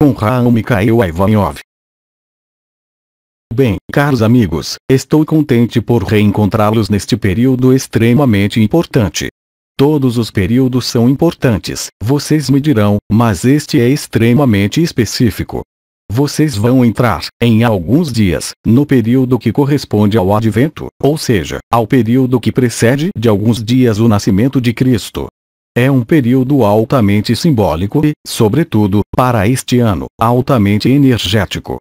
com Raul Mikhail Ivanov. Bem, caros amigos, estou contente por reencontrá-los neste período extremamente importante. Todos os períodos são importantes, vocês me dirão, mas este é extremamente específico. Vocês vão entrar, em alguns dias, no período que corresponde ao advento, ou seja, ao período que precede de alguns dias o nascimento de Cristo. É um período altamente simbólico e, sobretudo, para este ano, altamente energético.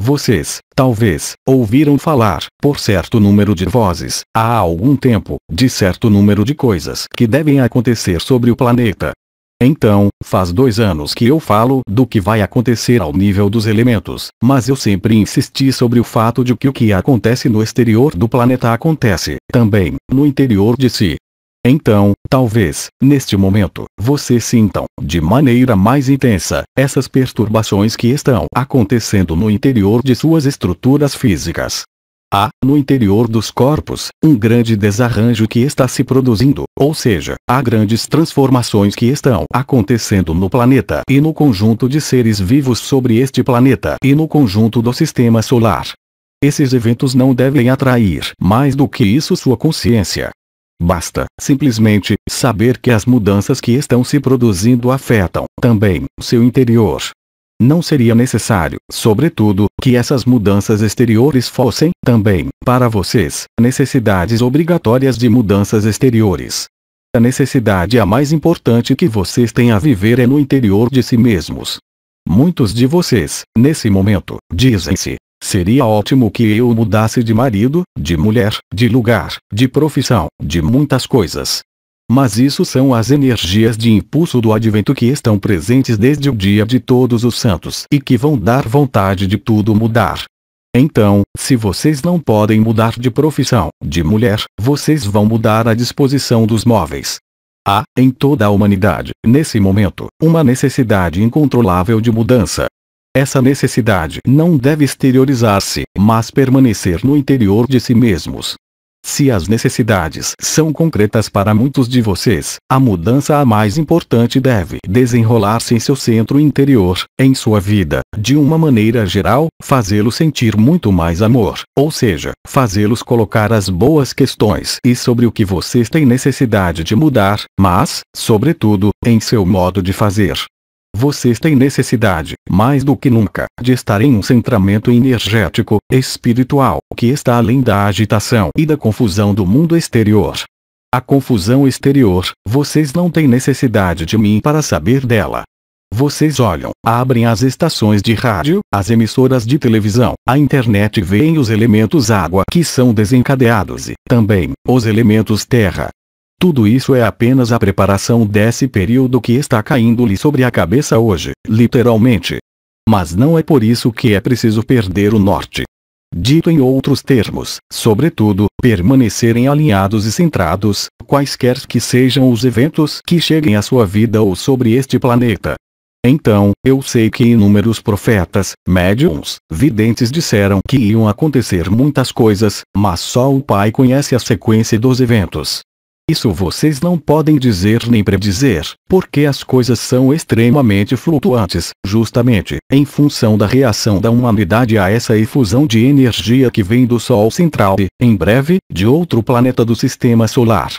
Vocês, talvez, ouviram falar, por certo número de vozes, há algum tempo, de certo número de coisas que devem acontecer sobre o planeta. Então, faz dois anos que eu falo do que vai acontecer ao nível dos elementos, mas eu sempre insisti sobre o fato de que o que acontece no exterior do planeta acontece, também, no interior de si, então, talvez, neste momento, vocês sintam, de maneira mais intensa, essas perturbações que estão acontecendo no interior de suas estruturas físicas. Há, no interior dos corpos, um grande desarranjo que está se produzindo, ou seja, há grandes transformações que estão acontecendo no planeta e no conjunto de seres vivos sobre este planeta e no conjunto do sistema solar. Esses eventos não devem atrair mais do que isso sua consciência, Basta simplesmente saber que as mudanças que estão se produzindo afetam também seu interior. Não seria necessário, sobretudo, que essas mudanças exteriores fossem também, para vocês, necessidades obrigatórias de mudanças exteriores. A necessidade é a mais importante que vocês têm a viver é no interior de si mesmos. Muitos de vocês, nesse momento, dizem-se Seria ótimo que eu mudasse de marido, de mulher, de lugar, de profissão, de muitas coisas. Mas isso são as energias de impulso do advento que estão presentes desde o dia de todos os santos e que vão dar vontade de tudo mudar. Então, se vocês não podem mudar de profissão, de mulher, vocês vão mudar a disposição dos móveis. Há, em toda a humanidade, nesse momento, uma necessidade incontrolável de mudança, essa necessidade não deve exteriorizar-se, mas permanecer no interior de si mesmos. Se as necessidades são concretas para muitos de vocês, a mudança a mais importante deve desenrolar-se em seu centro interior, em sua vida, de uma maneira geral, fazê-los sentir muito mais amor, ou seja, fazê-los colocar as boas questões e sobre o que vocês têm necessidade de mudar, mas, sobretudo, em seu modo de fazer vocês têm necessidade, mais do que nunca, de estar em um centramento energético, espiritual, que está além da agitação e da confusão do mundo exterior. A confusão exterior, vocês não têm necessidade de mim para saber dela. Vocês olham, abrem as estações de rádio, as emissoras de televisão, a internet e veem os elementos água que são desencadeados e, também, os elementos terra, tudo isso é apenas a preparação desse período que está caindo-lhe sobre a cabeça hoje, literalmente. Mas não é por isso que é preciso perder o norte. Dito em outros termos, sobretudo, permanecerem alinhados e centrados, quaisquer que sejam os eventos que cheguem à sua vida ou sobre este planeta. Então, eu sei que inúmeros profetas, médiums, videntes disseram que iam acontecer muitas coisas, mas só o Pai conhece a sequência dos eventos. Isso vocês não podem dizer nem predizer, porque as coisas são extremamente flutuantes, justamente em função da reação da humanidade a essa efusão de energia que vem do Sol central e, em breve, de outro planeta do sistema solar.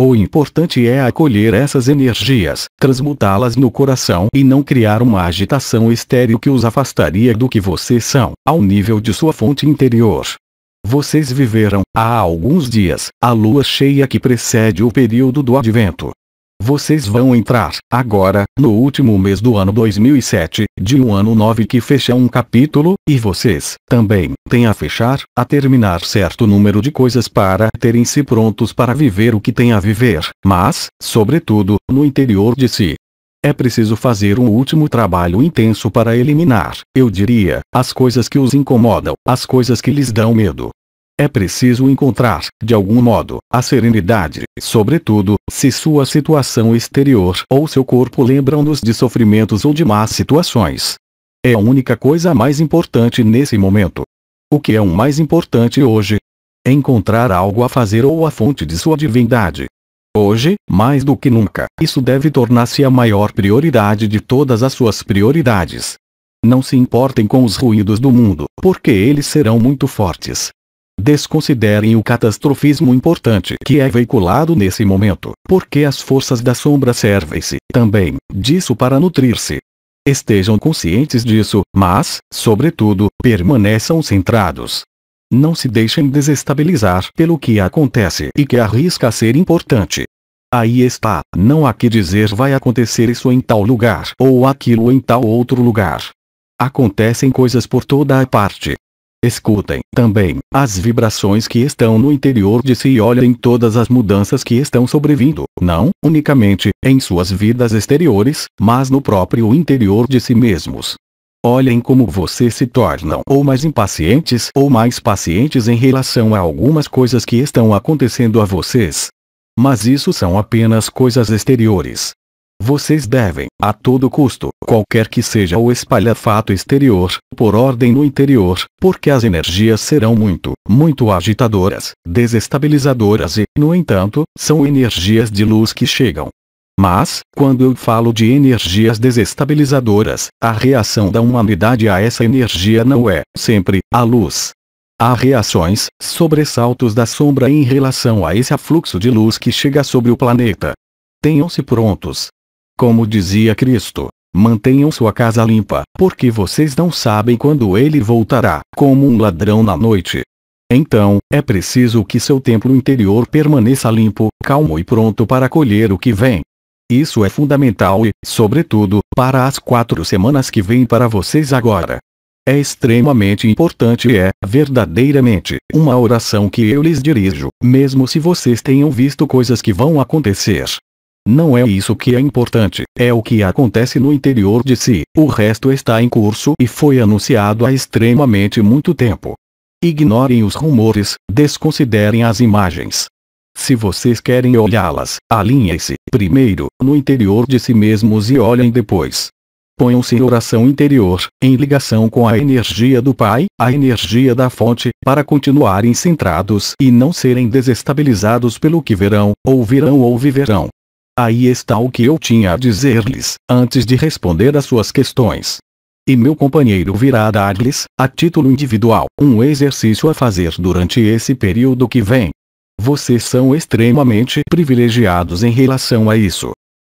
O importante é acolher essas energias, transmutá-las no coração e não criar uma agitação estéril que os afastaria do que vocês são, ao nível de sua fonte interior vocês viveram, há alguns dias, a lua cheia que precede o período do advento. Vocês vão entrar, agora, no último mês do ano 2007, de um ano 9 que fecha um capítulo, e vocês, também, têm a fechar, a terminar certo número de coisas para terem-se prontos para viver o que têm a viver, mas, sobretudo, no interior de si, é preciso fazer um último trabalho intenso para eliminar, eu diria, as coisas que os incomodam, as coisas que lhes dão medo. É preciso encontrar, de algum modo, a serenidade, sobretudo, se sua situação exterior ou seu corpo lembram-nos de sofrimentos ou de más situações. É a única coisa mais importante nesse momento. O que é o mais importante hoje? Encontrar algo a fazer ou a fonte de sua divindade, Hoje, mais do que nunca, isso deve tornar-se a maior prioridade de todas as suas prioridades. Não se importem com os ruídos do mundo, porque eles serão muito fortes. Desconsiderem o catastrofismo importante que é veiculado nesse momento, porque as forças da sombra servem-se, também, disso para nutrir-se. Estejam conscientes disso, mas, sobretudo, permaneçam centrados, não se deixem desestabilizar pelo que acontece e que arrisca ser importante. Aí está, não há que dizer vai acontecer isso em tal lugar ou aquilo em tal outro lugar. Acontecem coisas por toda a parte. Escutem, também, as vibrações que estão no interior de si e olhem todas as mudanças que estão sobrevindo, não, unicamente, em suas vidas exteriores, mas no próprio interior de si mesmos. Olhem como vocês se tornam ou mais impacientes ou mais pacientes em relação a algumas coisas que estão acontecendo a vocês. Mas isso são apenas coisas exteriores. Vocês devem, a todo custo, qualquer que seja o espalhafato exterior, por ordem no interior, porque as energias serão muito, muito agitadoras, desestabilizadoras e, no entanto, são energias de luz que chegam mas, quando eu falo de energias desestabilizadoras, a reação da humanidade a essa energia não é, sempre, a luz. Há reações, sobressaltos da sombra em relação a esse afluxo de luz que chega sobre o planeta. Tenham-se prontos. Como dizia Cristo, Mantenham sua casa limpa, porque vocês não sabem quando ele voltará, como um ladrão na noite. Então, é preciso que seu templo interior permaneça limpo, calmo e pronto para acolher o que vem. Isso é fundamental e, sobretudo, para as quatro semanas que vêm para vocês agora. É extremamente importante e é, verdadeiramente, uma oração que eu lhes dirijo, mesmo se vocês tenham visto coisas que vão acontecer. Não é isso que é importante, é o que acontece no interior de si, o resto está em curso e foi anunciado há extremamente muito tempo. Ignorem os rumores, desconsiderem as imagens. Se vocês querem olhá-las, alinhem-se, primeiro, no interior de si mesmos e olhem depois. Ponham-se em oração interior, em ligação com a energia do Pai, a energia da fonte, para continuarem centrados e não serem desestabilizados pelo que verão, ouvirão ou viverão. Aí está o que eu tinha a dizer-lhes, antes de responder às suas questões. E meu companheiro virá dar-lhes, a título individual, um exercício a fazer durante esse período que vem. Vocês são extremamente privilegiados em relação a isso.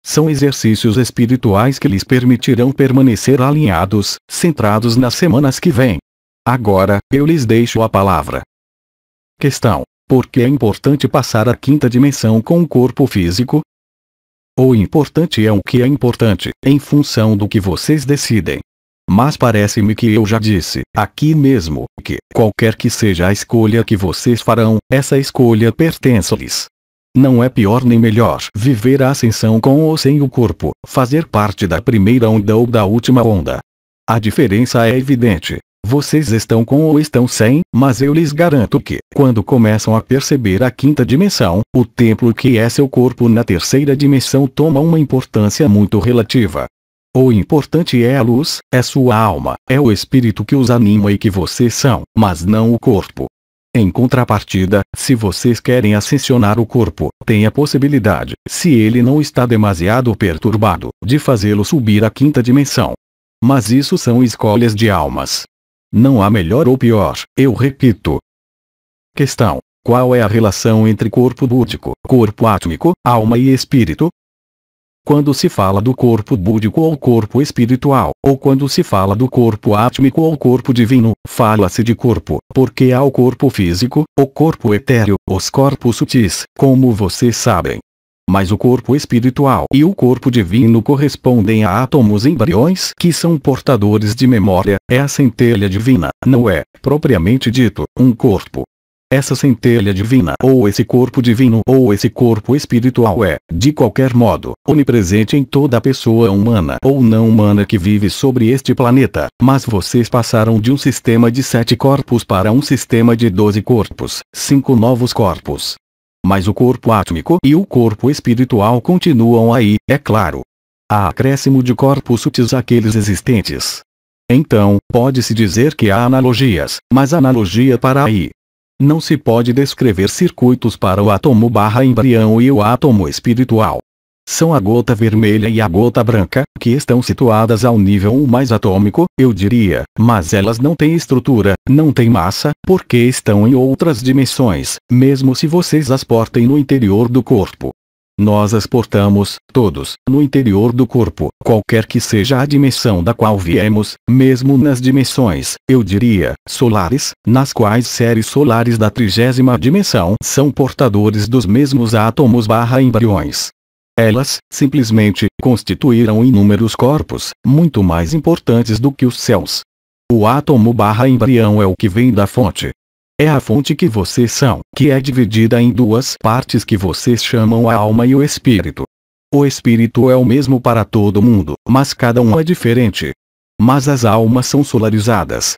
São exercícios espirituais que lhes permitirão permanecer alinhados, centrados nas semanas que vêm. Agora, eu lhes deixo a palavra. Questão: Por que é importante passar a quinta dimensão com o corpo físico? O importante é o que é importante, em função do que vocês decidem. Mas parece-me que eu já disse, aqui mesmo, que, qualquer que seja a escolha que vocês farão, essa escolha pertence-lhes. Não é pior nem melhor viver a ascensão com ou sem o corpo, fazer parte da primeira onda ou da última onda. A diferença é evidente. Vocês estão com ou estão sem, mas eu lhes garanto que, quando começam a perceber a quinta dimensão, o templo que é seu corpo na terceira dimensão toma uma importância muito relativa. O importante é a luz, é sua alma, é o espírito que os anima e que vocês são, mas não o corpo. Em contrapartida, se vocês querem ascensionar o corpo, tem a possibilidade, se ele não está demasiado perturbado, de fazê-lo subir à quinta dimensão. Mas isso são escolhas de almas. Não há melhor ou pior, eu repito. Questão: Qual é a relação entre corpo búdico, corpo átmico, alma e espírito? quando se fala do corpo búdico ou corpo espiritual, ou quando se fala do corpo átmico ou corpo divino, fala-se de corpo, porque há o corpo físico, o corpo etéreo, os corpos sutis, como vocês sabem. Mas o corpo espiritual e o corpo divino correspondem a átomos embriões que são portadores de memória, é a centelha divina, não é, propriamente dito, um corpo. Essa centelha divina ou esse corpo divino ou esse corpo espiritual é, de qualquer modo, onipresente em toda pessoa humana ou não humana que vive sobre este planeta, mas vocês passaram de um sistema de sete corpos para um sistema de doze corpos, cinco novos corpos. Mas o corpo átmico e o corpo espiritual continuam aí, é claro. Há acréscimo de corpos sutis àqueles existentes. Então, pode-se dizer que há analogias, mas analogia para aí, não se pode descrever circuitos para o átomo barra embrião e o átomo espiritual. São a gota vermelha e a gota branca, que estão situadas ao nível mais atômico, eu diria, mas elas não têm estrutura, não têm massa, porque estão em outras dimensões, mesmo se vocês as portem no interior do corpo nós as portamos, todos, no interior do corpo, qualquer que seja a dimensão da qual viemos, mesmo nas dimensões, eu diria, solares, nas quais séries solares da trigésima dimensão são portadores dos mesmos átomos barra embriões. Elas, simplesmente, constituíram inúmeros corpos, muito mais importantes do que os céus. O átomo barra embrião é o que vem da fonte, é a fonte que vocês são, que é dividida em duas partes que vocês chamam a alma e o espírito. O espírito é o mesmo para todo mundo, mas cada um é diferente. Mas as almas são solarizadas.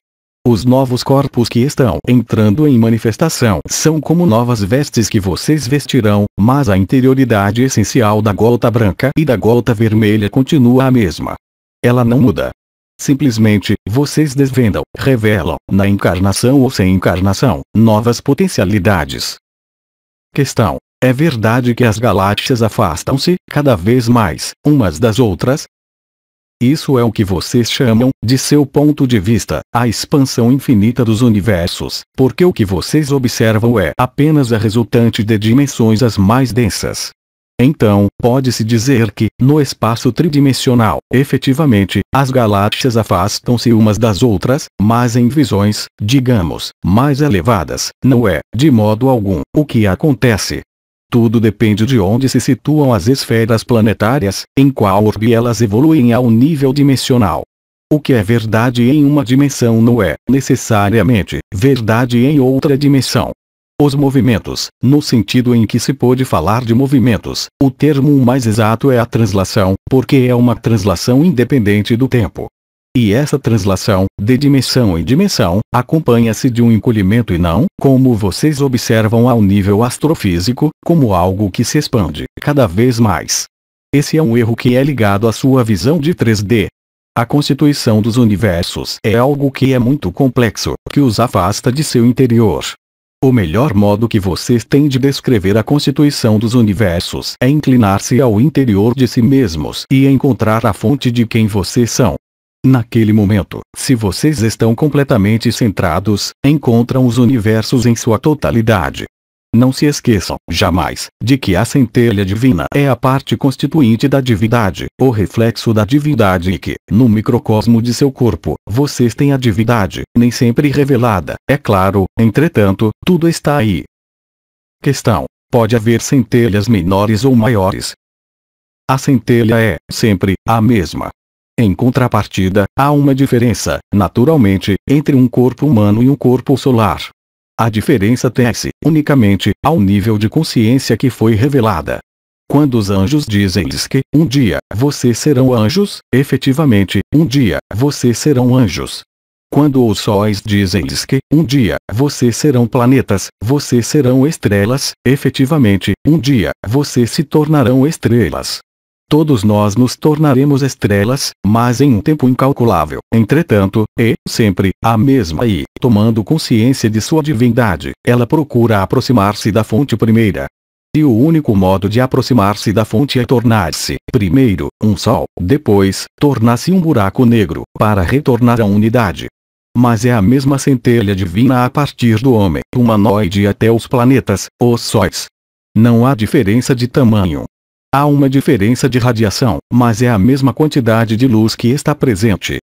Os novos corpos que estão entrando em manifestação são como novas vestes que vocês vestirão, mas a interioridade essencial da gota branca e da gota vermelha continua a mesma. Ela não muda. Simplesmente, vocês desvendam, revelam, na encarnação ou sem encarnação, novas potencialidades. Questão. É verdade que as galáxias afastam-se, cada vez mais, umas das outras? Isso é o que vocês chamam, de seu ponto de vista, a expansão infinita dos universos, porque o que vocês observam é apenas a resultante de dimensões as mais densas, então, pode-se dizer que, no espaço tridimensional, efetivamente, as galáxias afastam-se umas das outras, mas em visões, digamos, mais elevadas, não é, de modo algum, o que acontece. Tudo depende de onde se situam as esferas planetárias, em qual orbe elas evoluem ao nível dimensional. O que é verdade em uma dimensão não é, necessariamente, verdade em outra dimensão. Os movimentos, no sentido em que se pode falar de movimentos, o termo mais exato é a translação, porque é uma translação independente do tempo. E essa translação, de dimensão em dimensão, acompanha-se de um encolhimento e não, como vocês observam ao nível astrofísico, como algo que se expande cada vez mais. Esse é um erro que é ligado à sua visão de 3D. A constituição dos universos é algo que é muito complexo, que os afasta de seu interior, o melhor modo que vocês têm de descrever a constituição dos universos é inclinar-se ao interior de si mesmos e encontrar a fonte de quem vocês são. Naquele momento, se vocês estão completamente centrados, encontram os universos em sua totalidade. Não se esqueçam, jamais, de que a centelha divina é a parte constituinte da divindade, o reflexo da divindade e que, no microcosmo de seu corpo, vocês têm a divindade, nem sempre revelada, é claro, entretanto, tudo está aí. Questão. Pode haver centelhas menores ou maiores. A centelha é, sempre, a mesma. Em contrapartida, há uma diferença, naturalmente, entre um corpo humano e um corpo solar. A diferença tem-se, unicamente ao nível de consciência que foi revelada. Quando os anjos dizem-lhes que, um dia, vocês serão anjos, efetivamente, um dia, vocês serão anjos. Quando os sóis dizem-lhes que, um dia, vocês serão planetas, vocês serão estrelas, efetivamente, um dia, vocês se tornarão estrelas. Todos nós nos tornaremos estrelas, mas em um tempo incalculável. Entretanto, e, é sempre, a mesma e, tomando consciência de sua divindade, ela procura aproximar-se da fonte primeira. E o único modo de aproximar-se da fonte é tornar-se, primeiro, um sol, depois, tornar-se um buraco negro, para retornar à unidade. Mas é a mesma centelha divina a partir do homem, humanoide até os planetas, os sóis. Não há diferença de tamanho, Há uma diferença de radiação, mas é a mesma quantidade de luz que está presente.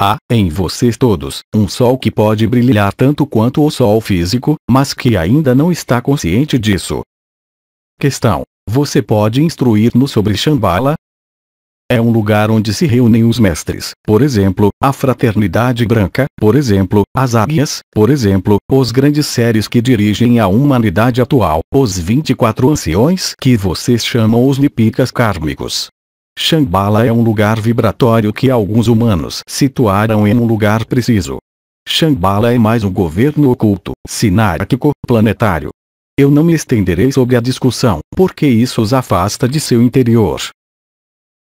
Há, em vocês todos, um sol que pode brilhar tanto quanto o sol físico, mas que ainda não está consciente disso. Questão: Você pode instruir-nos sobre Shambhala, é um lugar onde se reúnem os mestres, por exemplo, a Fraternidade Branca, por exemplo, as águias, por exemplo, os grandes seres que dirigem a humanidade atual, os 24 anciões que vocês chamam os nipicas kármicos. Shambhala é um lugar vibratório que alguns humanos situaram em um lugar preciso. Shambhala é mais um governo oculto, sinárquico, planetário. Eu não me estenderei sobre a discussão, porque isso os afasta de seu interior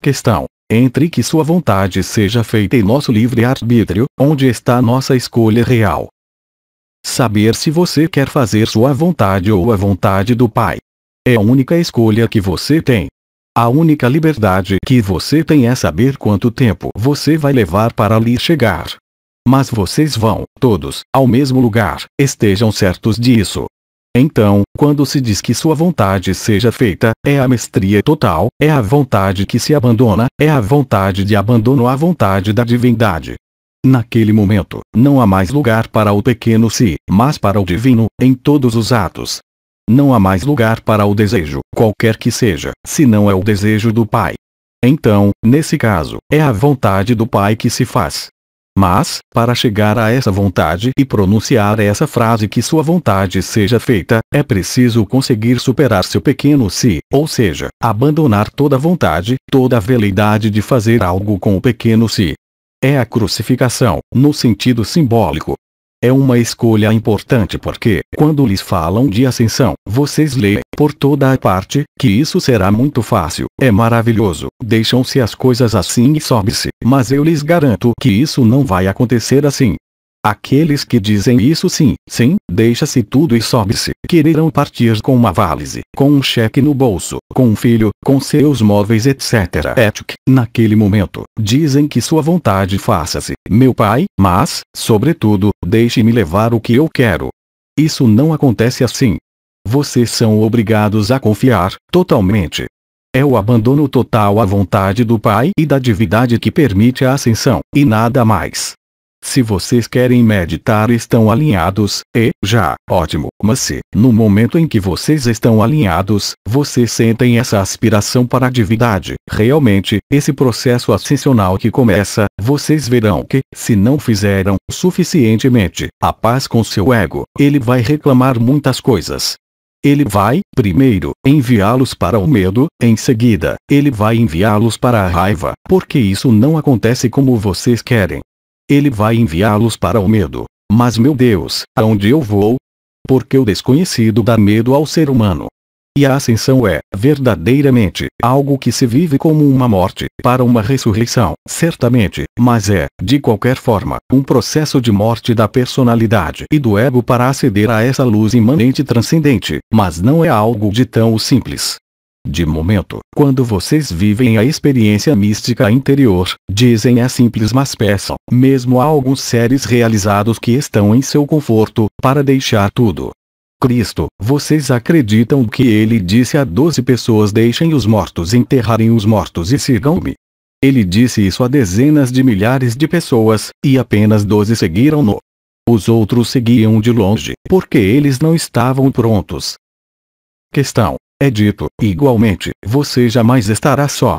questão, entre que sua vontade seja feita e nosso livre-arbítrio, onde está nossa escolha real. Saber se você quer fazer sua vontade ou a vontade do Pai. É a única escolha que você tem. A única liberdade que você tem é saber quanto tempo você vai levar para ali chegar. Mas vocês vão, todos, ao mesmo lugar, estejam certos disso. Então, quando se diz que sua vontade seja feita, é a mestria total, é a vontade que se abandona, é a vontade de abandono à vontade da divindade. Naquele momento, não há mais lugar para o pequeno si, mas para o divino, em todos os atos. Não há mais lugar para o desejo, qualquer que seja, se não é o desejo do Pai. Então, nesse caso, é a vontade do Pai que se faz, mas, para chegar a essa vontade e pronunciar essa frase que sua vontade seja feita, é preciso conseguir superar seu pequeno si, ou seja, abandonar toda vontade, toda veleidade de fazer algo com o pequeno si. É a crucificação, no sentido simbólico, é uma escolha importante porque, quando lhes falam de ascensão, vocês leem, por toda a parte, que isso será muito fácil, é maravilhoso, deixam-se as coisas assim e sobe-se, mas eu lhes garanto que isso não vai acontecer assim. Aqueles que dizem isso sim, sim, deixa-se tudo e sobe-se, quererão partir com uma válise, com um cheque no bolso, com um filho, com seus móveis etc. Étic, naquele momento, dizem que sua vontade faça-se, meu pai, mas, sobretudo, deixe-me levar o que eu quero. Isso não acontece assim. Vocês são obrigados a confiar, totalmente. É o abandono total à vontade do pai e da divindade que permite a ascensão, e nada mais. Se vocês querem meditar estão alinhados, e, já, ótimo. Mas se, no momento em que vocês estão alinhados, vocês sentem essa aspiração para a divindade, realmente, esse processo ascensional que começa, vocês verão que, se não fizeram suficientemente a paz com seu ego, ele vai reclamar muitas coisas. Ele vai, primeiro, enviá-los para o medo, em seguida, ele vai enviá-los para a raiva, porque isso não acontece como vocês querem. Ele vai enviá-los para o medo. Mas meu Deus, aonde eu vou? Porque o desconhecido dá medo ao ser humano. E a ascensão é, verdadeiramente, algo que se vive como uma morte, para uma ressurreição, certamente, mas é, de qualquer forma, um processo de morte da personalidade e do ego para aceder a essa luz imanente transcendente, mas não é algo de tão simples, de momento, quando vocês vivem a experiência mística interior, dizem é simples mas peçam, mesmo a alguns seres realizados que estão em seu conforto, para deixar tudo. Cristo, vocês acreditam que ele disse a doze pessoas deixem os mortos enterrarem os mortos e sigam-me. Ele disse isso a dezenas de milhares de pessoas, e apenas doze seguiram-no. Os outros seguiam de longe, porque eles não estavam prontos. Questão é dito, igualmente, você jamais estará só.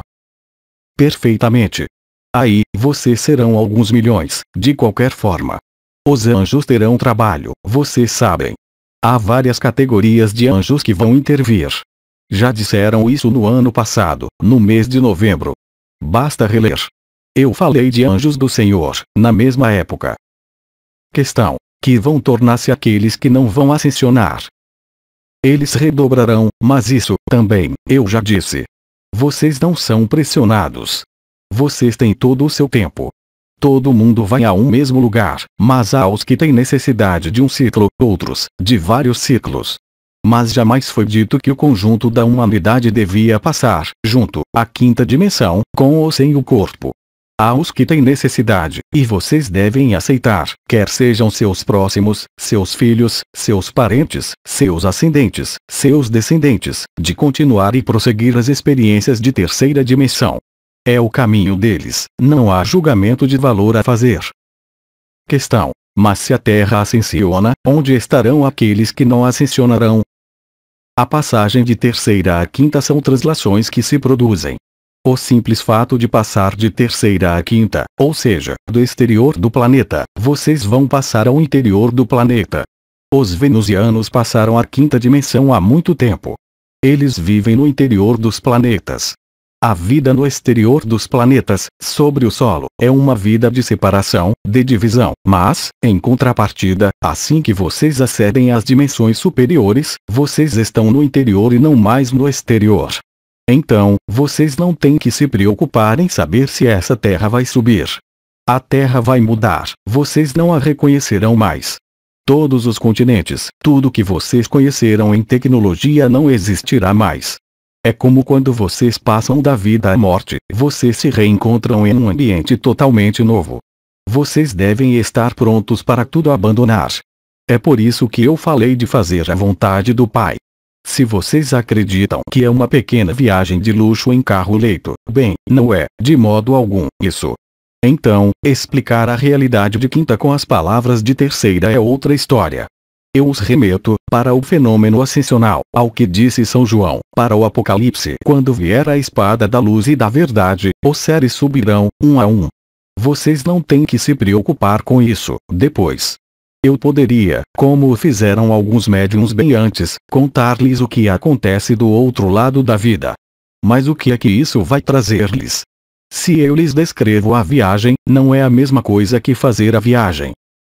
Perfeitamente. Aí, vocês serão alguns milhões, de qualquer forma. Os anjos terão trabalho, vocês sabem. Há várias categorias de anjos que vão intervir. Já disseram isso no ano passado, no mês de novembro. Basta reler. Eu falei de anjos do Senhor, na mesma época. Questão: que vão tornar-se aqueles que não vão ascensionar, eles redobrarão, mas isso também, eu já disse. Vocês não são pressionados. Vocês têm todo o seu tempo. Todo mundo vai a um mesmo lugar, mas há os que têm necessidade de um ciclo, outros, de vários ciclos. Mas jamais foi dito que o conjunto da humanidade devia passar, junto, à quinta dimensão, com ou sem o corpo. Há os que têm necessidade, e vocês devem aceitar, quer sejam seus próximos, seus filhos, seus parentes, seus ascendentes, seus descendentes, de continuar e prosseguir as experiências de terceira dimensão. É o caminho deles, não há julgamento de valor a fazer. Questão. Mas se a Terra ascensiona, onde estarão aqueles que não ascensionarão? A passagem de terceira a quinta são translações que se produzem, o simples fato de passar de terceira à quinta, ou seja, do exterior do planeta, vocês vão passar ao interior do planeta. Os venusianos passaram à quinta dimensão há muito tempo. Eles vivem no interior dos planetas. A vida no exterior dos planetas, sobre o solo, é uma vida de separação, de divisão, mas, em contrapartida, assim que vocês acedem às dimensões superiores, vocês estão no interior e não mais no exterior. Então, vocês não têm que se preocupar em saber se essa terra vai subir. A terra vai mudar, vocês não a reconhecerão mais. Todos os continentes, tudo que vocês conheceram em tecnologia não existirá mais. É como quando vocês passam da vida à morte, vocês se reencontram em um ambiente totalmente novo. Vocês devem estar prontos para tudo abandonar. É por isso que eu falei de fazer a vontade do Pai. Se vocês acreditam que é uma pequena viagem de luxo em carro-leito, bem, não é, de modo algum, isso. Então, explicar a realidade de quinta com as palavras de terceira é outra história. Eu os remeto, para o fenômeno ascensional, ao que disse São João, para o Apocalipse. Quando vier a espada da luz e da verdade, os seres subirão, um a um. Vocês não têm que se preocupar com isso, depois. Eu poderia, como o fizeram alguns médiums bem antes, contar-lhes o que acontece do outro lado da vida. Mas o que é que isso vai trazer-lhes? Se eu lhes descrevo a viagem, não é a mesma coisa que fazer a viagem.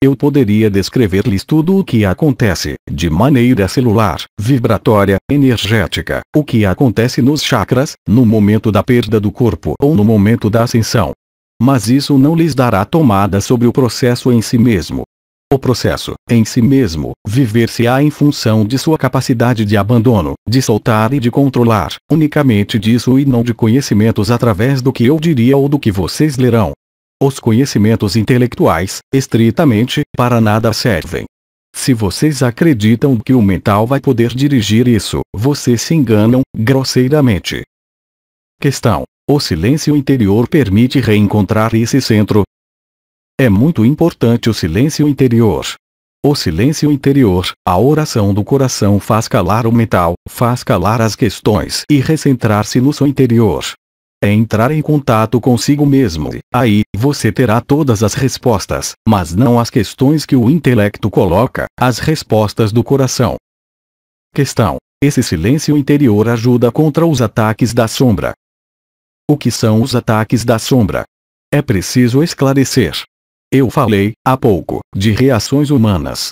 Eu poderia descrever-lhes tudo o que acontece, de maneira celular, vibratória, energética, o que acontece nos chakras, no momento da perda do corpo ou no momento da ascensão. Mas isso não lhes dará tomada sobre o processo em si mesmo, o processo, em si mesmo, viver-se-á em função de sua capacidade de abandono, de soltar e de controlar, unicamente disso e não de conhecimentos através do que eu diria ou do que vocês lerão. Os conhecimentos intelectuais, estritamente, para nada servem. Se vocês acreditam que o mental vai poder dirigir isso, vocês se enganam, grosseiramente. Questão: O silêncio interior permite reencontrar esse centro, é muito importante o silêncio interior. O silêncio interior, a oração do coração faz calar o mental, faz calar as questões e recentrar-se no seu interior. É entrar em contato consigo mesmo. Aí, você terá todas as respostas, mas não as questões que o intelecto coloca, as respostas do coração. Questão: Esse silêncio interior ajuda contra os ataques da sombra. O que são os ataques da sombra? É preciso esclarecer. Eu falei, há pouco, de reações humanas.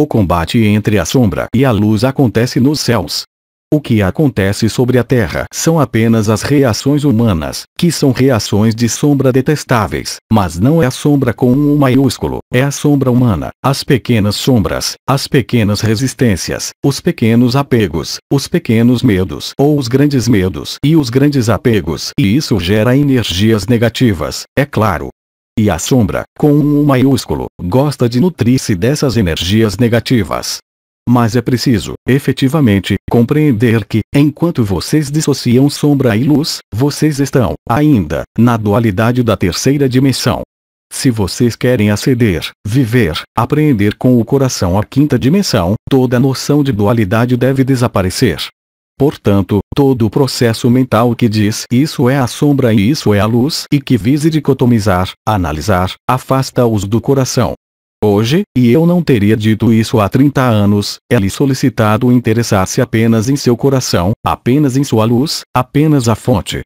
O combate entre a sombra e a luz acontece nos céus. O que acontece sobre a Terra são apenas as reações humanas, que são reações de sombra detestáveis, mas não é a sombra com um maiúsculo, é a sombra humana, as pequenas sombras, as pequenas resistências, os pequenos apegos, os pequenos medos ou os grandes medos e os grandes apegos, e isso gera energias negativas, é claro, e a sombra, com um maiúsculo, gosta de nutrir-se dessas energias negativas. Mas é preciso, efetivamente, compreender que, enquanto vocês dissociam sombra e luz, vocês estão, ainda, na dualidade da terceira dimensão. Se vocês querem aceder, viver, apreender com o coração a quinta dimensão, toda noção de dualidade deve desaparecer. Portanto, Todo o processo mental que diz isso é a sombra e isso é a luz e que vise dicotomizar, analisar, afasta-os do coração. Hoje, e eu não teria dito isso há 30 anos, é lhe solicitado interessar-se apenas em seu coração, apenas em sua luz, apenas a fonte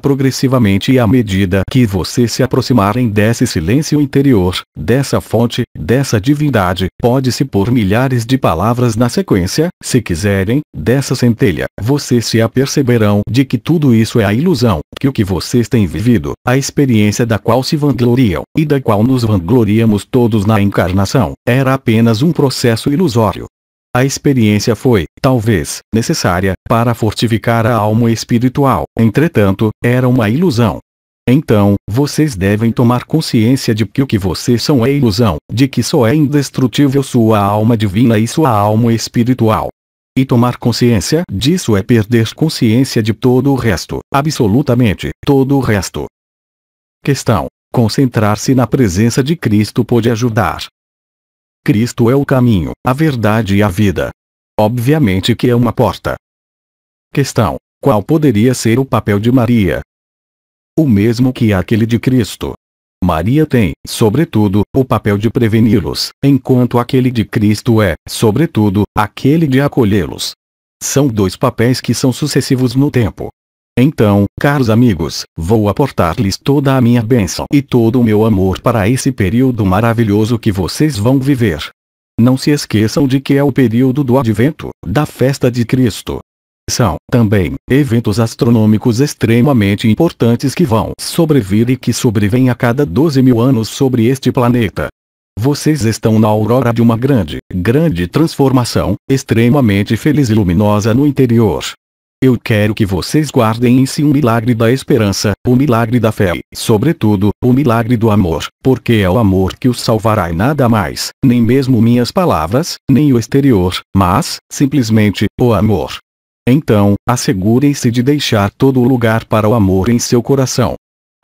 progressivamente e à medida que você se aproximarem desse silêncio interior, dessa fonte, dessa divindade, pode-se pôr milhares de palavras na sequência, se quiserem, dessa centelha, vocês se aperceberão de que tudo isso é a ilusão, que o que vocês têm vivido, a experiência da qual se vangloriam, e da qual nos vangloriamos todos na encarnação, era apenas um processo ilusório, a experiência foi, talvez, necessária para fortificar a alma espiritual. Entretanto, era uma ilusão. Então, vocês devem tomar consciência de que o que vocês são é ilusão, de que só é indestrutível sua alma divina e sua alma espiritual. E tomar consciência disso é perder consciência de todo o resto, absolutamente todo o resto. Questão: Concentrar-se na presença de Cristo pode ajudar, Cristo é o caminho, a verdade e a vida. Obviamente que é uma porta. Questão: qual poderia ser o papel de Maria? O mesmo que aquele de Cristo. Maria tem, sobretudo, o papel de preveni-los, enquanto aquele de Cristo é, sobretudo, aquele de acolhê-los. São dois papéis que são sucessivos no tempo. Então, caros amigos, vou aportar-lhes toda a minha bênção e todo o meu amor para esse período maravilhoso que vocês vão viver. Não se esqueçam de que é o período do advento, da festa de Cristo. São, também, eventos astronômicos extremamente importantes que vão sobrevir e que sobrevêm a cada 12 mil anos sobre este planeta. Vocês estão na aurora de uma grande, grande transformação, extremamente feliz e luminosa no interior. Eu quero que vocês guardem em si o um milagre da esperança, o milagre da fé e, sobretudo, o milagre do amor, porque é o amor que os salvará e nada mais, nem mesmo minhas palavras, nem o exterior, mas, simplesmente, o amor. Então, assegurem-se de deixar todo o lugar para o amor em seu coração.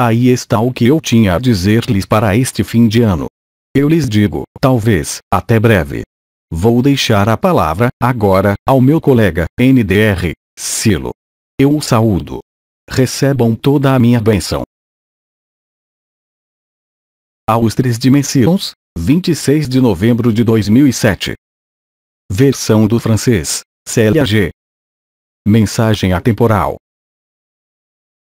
Aí está o que eu tinha a dizer-lhes para este fim de ano. Eu lhes digo, talvez, até breve. Vou deixar a palavra, agora, ao meu colega, NDR, Silo. Eu o saúdo. Recebam toda a minha bênção. Aos Três Dimensions, 26 de novembro de 2007. Versão do francês, CLAG. Mensagem atemporal.